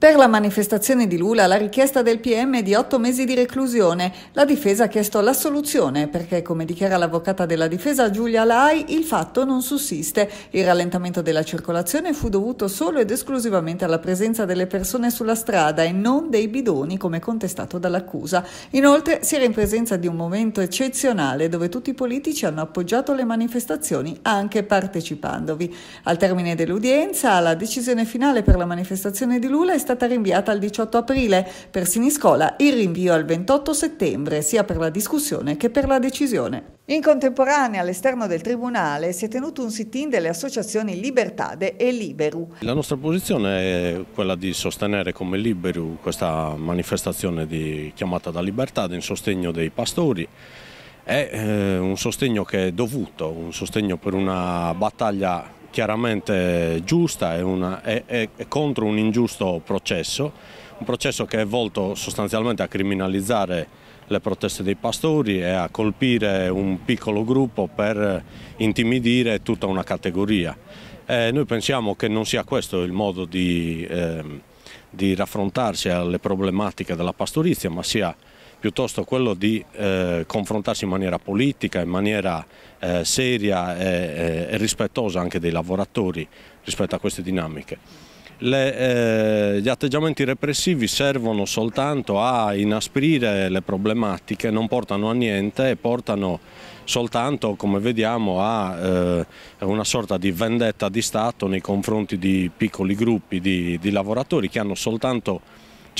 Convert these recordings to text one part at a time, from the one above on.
Per la manifestazione di Lula, la richiesta del PM è di otto mesi di reclusione. La difesa ha chiesto l'assoluzione perché, come dichiara l'avvocata della difesa Giulia Lai, il fatto non sussiste. Il rallentamento della circolazione fu dovuto solo ed esclusivamente alla presenza delle persone sulla strada e non dei bidoni, come contestato dall'accusa. Inoltre, si era in presenza di un momento eccezionale dove tutti i politici hanno appoggiato le manifestazioni, anche partecipandovi. Al termine dell'udienza, la decisione finale per la manifestazione di Lula è stata stata rinviata al 18 aprile, per Siniscola il rinvio al 28 settembre sia per la discussione che per la decisione. In contemporanea all'esterno del Tribunale si è tenuto un sit-in delle associazioni Libertade e Liberu. La nostra posizione è quella di sostenere come Liberu questa manifestazione di, chiamata da Libertade in sostegno dei pastori. È eh, un sostegno che è dovuto, un sostegno per una battaglia chiaramente giusta, è, una, è, è, è contro un ingiusto processo, un processo che è volto sostanzialmente a criminalizzare le proteste dei pastori e a colpire un piccolo gruppo per intimidire tutta una categoria. E eh, noi pensiamo che non sia questo il modo di, eh, di raffrontarsi alle problematiche della pastorizia, ma sia piuttosto quello di eh, confrontarsi in maniera politica, in maniera eh, seria e, e, rispettosa anche dei lavoratori rispetto a queste dinamiche. Le, eh, gli atteggiamenti repressivi servono soltanto a inasprire le problematiche, non portano a niente e portano soltanto, come vediamo, a eh, una sorta di vendetta di Stato nei confronti di piccoli gruppi di, di lavoratori che hanno soltanto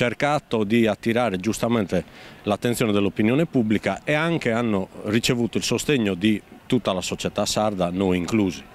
cercato di attirare giustamente l'attenzione dell'opinione pubblica e anche hanno ricevuto il sostegno di tutta la società sarda, noi inclusi.